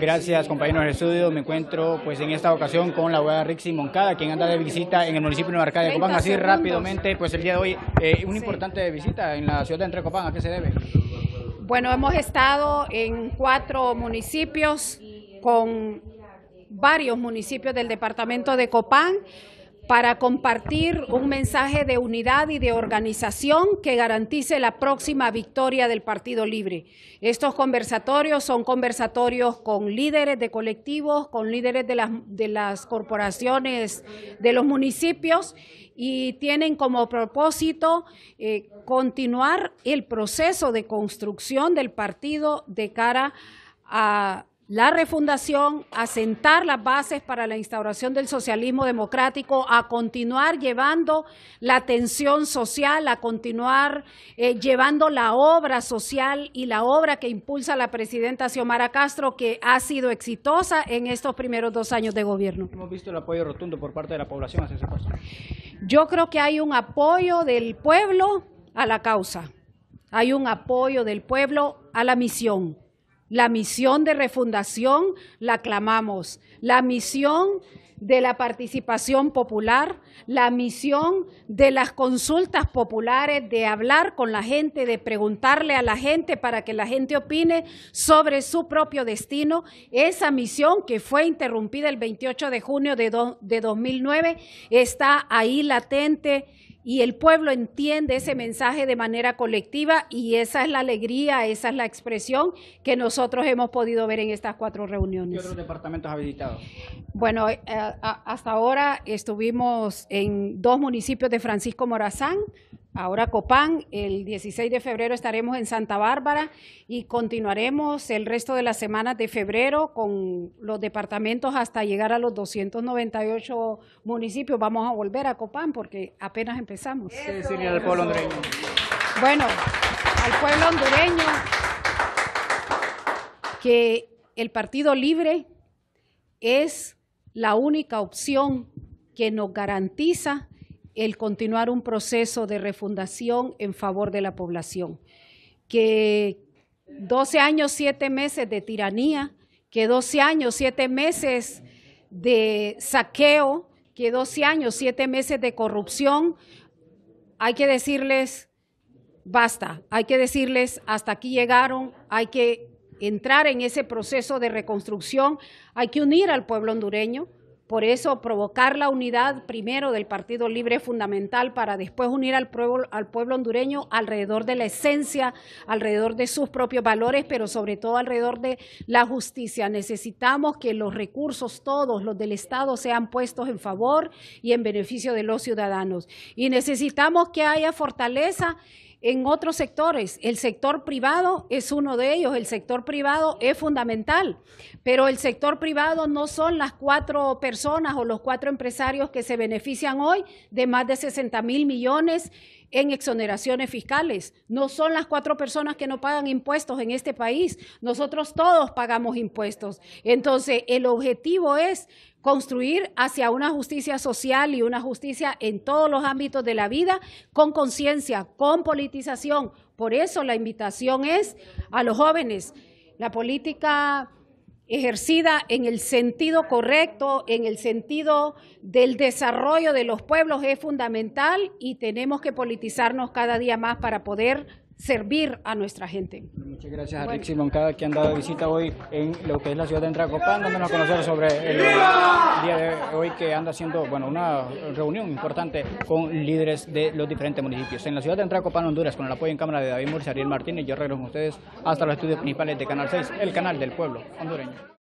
Gracias compañeros del estudio, me encuentro pues en esta ocasión con la abogada Rixi Moncada, quien anda de visita en el municipio de Nueva Arcadia de Copán. Así rápidamente, pues el día de hoy, eh, una importante visita en la ciudad de Entre Copán, ¿a qué se debe? Bueno, hemos estado en cuatro municipios con varios municipios del departamento de Copán para compartir un mensaje de unidad y de organización que garantice la próxima victoria del Partido Libre. Estos conversatorios son conversatorios con líderes de colectivos, con líderes de las, corporaciones, de los municipios y tienen como propósito eh, continuar el proceso de construcción del partido de cara a la refundación, asentar las bases para la instauración del socialismo democrático, a continuar llevando la atención social, a continuar eh, llevando la obra social y la obra que impulsa la presidenta Xiomara Castro, que ha sido exitosa en estos primeros dos años de gobierno. Hemos visto el apoyo rotundo por parte de la población Yo creo que hay un apoyo del pueblo a la causa, hay un apoyo del pueblo a la misión. La misión de refundación la clamamos. La misión de la participación popular, la misión de las consultas populares, de hablar con la gente, de preguntarle a la gente para que la gente opine sobre su propio destino, esa misión que fue interrumpida el 28 de junio de, de 2009 está ahí latente y el pueblo entiende ese mensaje de manera colectiva y esa es la alegría, esa es la expresión que nosotros hemos podido ver en estas cuatro reuniones. ¿Qué otros departamentos habilitados? Bueno, eh, hasta ahora estuvimos en dos municipios de Francisco Morazán, ahora Copán. El 16 de febrero estaremos en Santa Bárbara y continuaremos el resto de las semana de febrero con los departamentos hasta llegar a los 298 municipios. Vamos a volver a Copán porque apenas empezamos. Sí, pueblo hondureño. Bueno, al pueblo hondureño que el Partido Libre es la única opción que nos garantiza el continuar un proceso de refundación en favor de la población. Que 12 años, 7 meses de tiranía, que 12 años, 7 meses de saqueo, que 12 años, 7 meses de corrupción, hay que decirles, basta, hay que decirles, hasta aquí llegaron, hay que entrar en ese proceso de reconstrucción, hay que unir al pueblo hondureño, por eso provocar la unidad primero del Partido Libre es fundamental para después unir al pueblo, al pueblo hondureño alrededor de la esencia, alrededor de sus propios valores, pero sobre todo alrededor de la justicia. Necesitamos que los recursos todos, los del Estado, sean puestos en favor y en beneficio de los ciudadanos. Y necesitamos que haya fortaleza en otros sectores. El sector privado es uno de ellos, el sector privado es fundamental, pero el sector privado no son las cuatro personas o los cuatro empresarios que se benefician hoy de más de 60 mil millones en exoneraciones fiscales. No son las cuatro personas que no pagan impuestos en este país. Nosotros todos pagamos impuestos. Entonces, el objetivo es construir hacia una justicia social y una justicia en todos los ámbitos de la vida, con conciencia, con politización. Por eso la invitación es a los jóvenes. La política ejercida en el sentido correcto, en el sentido del desarrollo de los pueblos es fundamental y tenemos que politizarnos cada día más para poder servir a nuestra gente. Muchas gracias a Rixi Moncada que han dado visita hoy en lo que es la ciudad de Entracopán, dándonos a conocer sobre el Día hoy que anda haciendo bueno, una reunión importante con líderes de los diferentes municipios. En la ciudad de Antracopán, Honduras, con el apoyo en cámara de David Murcia, Ariel Martínez, yo regreso con ustedes hasta los estudios principales de Canal 6, el canal del pueblo hondureño.